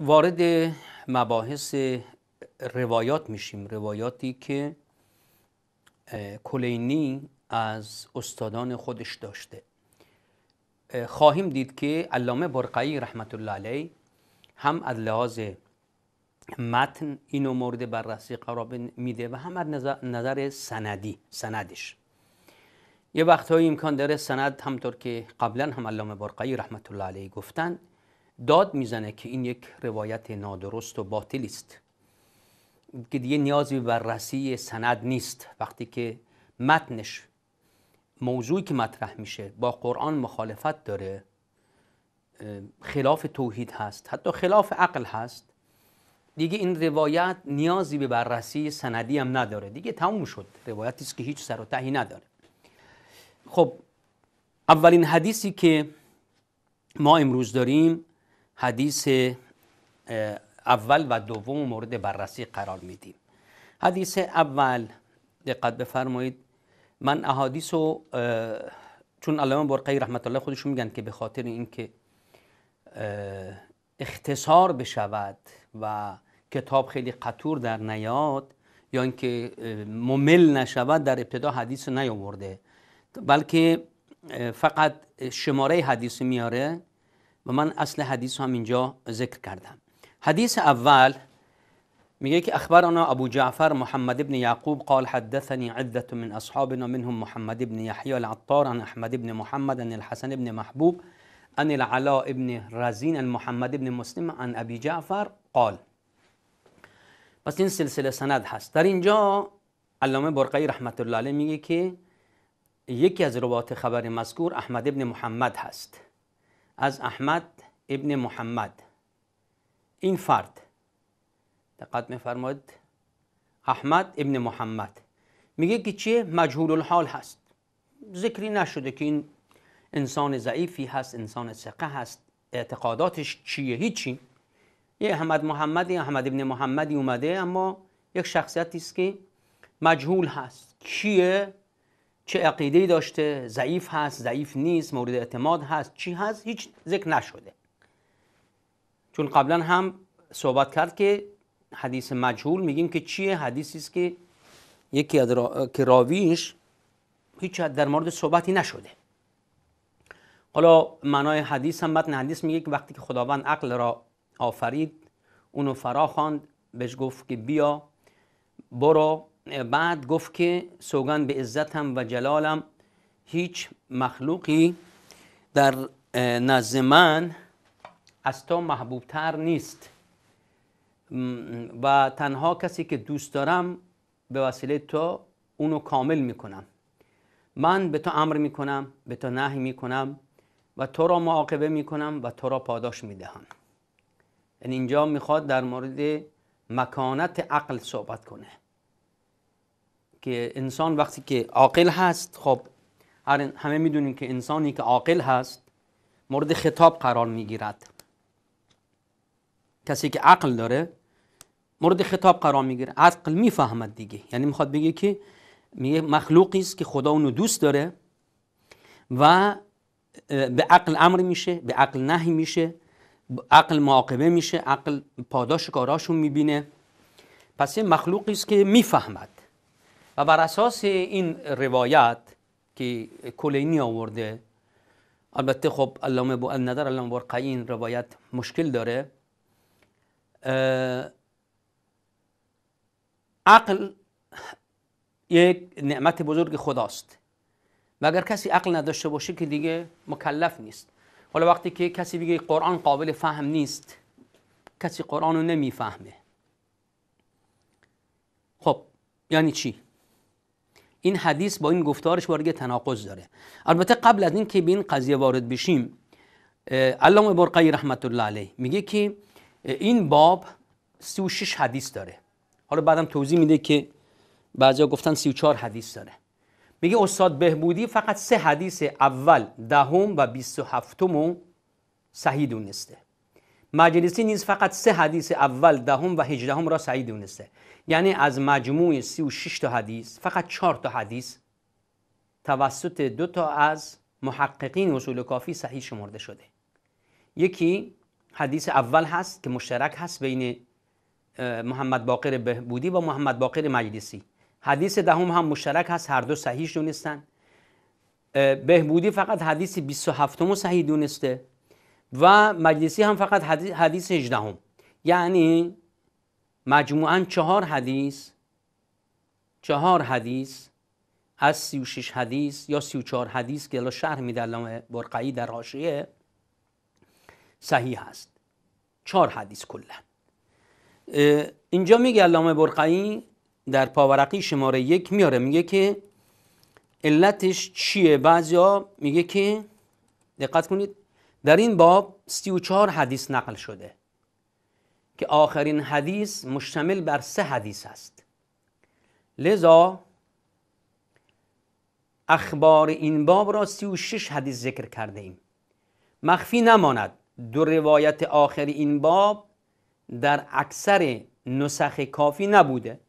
وارد مباحث روایات میشیم روایاتی که کلینی از استادان خودش داشته خواهیم دید که علامه برقی رحمت الله علیه هم از لحاظ متن اینو مورد بررسی قرار میده و هم از نظر, سندی سندش یه وقتهایی امکان داره سند همطور که قبلا هم علامه برقعی رحمت الله علیه گفتن داد میزنه که این یک روایت نادرست و باطلی است که دیگه نیازی به بررسی سند نیست وقتی که متنش موضوعی که مطرح میشه با قرآن مخالفت داره خلاف توحید هست حتی خلاف عقل هست دیگه این روایت نیازی به بررسی سندی هم نداره دیگه تموم شد روایتی است که هیچ سر و تهی نداره خب اولین حدیثی که ما امروز داریم حدیث اول و دوم مورد بررسی قرار میدیم حدیث اول دقت بفرمایید من احادیث و چون علامه برقی رحمت الله خودشون میگن که به خاطر اینکه اختصار بشود و کتاب خیلی قطور در نیاد یا اینکه ممل نشود در ابتدا حدیث نیاورده بلکه فقط شماره حدیث میاره و من اصل حدیث هم اینجا ذکر کردم حدیث اول میگه که اخبرنا ابو جعفر محمد ابن یعقوب قال حدثني عدة من اصحابنا منهم محمد ابن یحیی العطار عن احمد ابن محمد عن الحسن ابن محبوب عن العلاء ابن رزین محمد ابن مسلم عن ابی جعفر قال پس این سلسله سند هست در اینجا علامه برقی رحمت الله میگه که یکی از روات خبر مذکور احمد ابن محمد هست از احمد ابن محمد این فرد دقت میفرماد احمد ابن محمد میگه که چیه مجهول الحال هست ذکری نشده که این انسان ضعیفی هست انسان ثقه هست اعتقاداتش چیه هیچی یه احمد محمدی احمد ابن محمدی اومده اما یک شخصیتی است که مجهول هست کیه چه عقیده‌ای داشته ضعیف هست ضعیف نیست مورد اعتماد هست چی هست هیچ ذکر نشده چون قبلا هم صحبت کرد که حدیث مجهول میگیم که چیه حدیثی است که یکی از که راویش هیچ در مورد صحبتی نشده حالا معنای حدیث هم متن حدیث میگه که وقتی که خداوند عقل را آفرید اونو فرا خواند بهش گفت که بیا برو بعد گفت که سوگن به عزتم و جلالم هیچ مخلوقی در نزد من از تو محبوبتر نیست و تنها کسی که دوست دارم به وسیله تو اونو کامل میکنم من به تو امر میکنم به تو نهی میکنم و تو را معاقبه میکنم و تو را پاداش میدهم یعنی اینجا میخواد در مورد مکانت عقل صحبت کنه که انسان وقتی که عاقل هست خب همه میدونیم که انسانی که عاقل هست مورد خطاب قرار میگیرد کسی که عقل داره مورد خطاب قرار میگیره عقل میفهمد دیگه یعنی میخواد بگه که میگه مخلوقی است که خدا اونو دوست داره و به عقل امر میشه به عقل نهی میشه عقل معاقبه میشه عقل پاداش کاراشون میبینه پس یه مخلوقی است که میفهمد و بر اساس این روایت که کلینی آورده البته خب علامه بو ندر علامه این روایت مشکل داره عقل یک نعمت بزرگ خداست و اگر کسی عقل نداشته باشه که دیگه مکلف نیست حالا وقتی که کسی بگه قرآن قابل فهم نیست کسی قرآن رو نمیفهمه خب یعنی چی؟ این حدیث با این گفتارش وارد تناقض داره البته قبل از اینکه به این قضیه وارد بشیم علامه برقی رحمت الله علیه میگه که این باب 36 حدیث داره حالا بعدم توضیح میده که بعضیا گفتن 34 حدیث داره میگه استاد بهبودی فقط سه حدیث اول دهم و 27 و صحیح دونسته مجلسی نیز فقط سه حدیث اول دهم و هجدهم را صحیح دونسته یعنی از مجموع 36 تا حدیث فقط چهار تا حدیث توسط دو تا از محققین اصول کافی صحیح شمرده شده یکی حدیث اول هست که مشترک هست بین محمد باقر بهبودی و محمد باقر مجلسی حدیث دهم هم مشترک هست هر دو صحیح دونستن بهبودی فقط حدیث 27 صحیح دونسته و مجلسی هم فقط حدیث 18 هم. یعنی مجموعا چهار حدیث چهار حدیث از 36 حدیث یا 34 حدیث که الان شرح میده علامه برقعی در حاشیه صحیح هست چهار حدیث کلا اینجا میگه علامه برقعی در پاورقی شماره یک میاره میگه که علتش چیه بعضیا میگه که دقت کنید در این باب 34 حدیث نقل شده که آخرین حدیث مشتمل بر سه حدیث است لذا اخبار این باب را 36 حدیث ذکر کرده ایم مخفی نماند دو روایت آخر این باب در اکثر نسخ کافی نبوده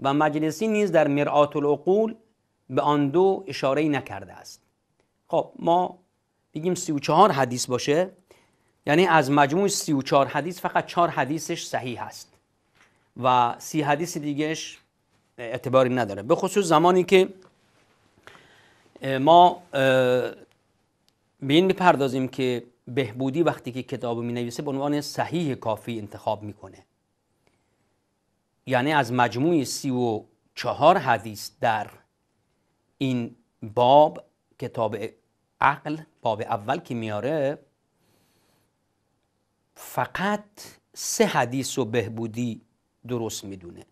و مجلسی نیز در مرآت العقول به آن دو اشاره نکرده است خب ما بگیم چهار حدیث باشه یعنی از مجموع چهار حدیث فقط چهار حدیثش صحیح هست و سی حدیث دیگهش اعتباری نداره به خصوص زمانی که ما به این میپردازیم که بهبودی وقتی که کتاب می نویسه به عنوان صحیح کافی انتخاب میکنه یعنی از مجموع سی و چهار حدیث در این باب کتاب عقل باب اول که میاره فقط سه حدیث و بهبودی درست میدونه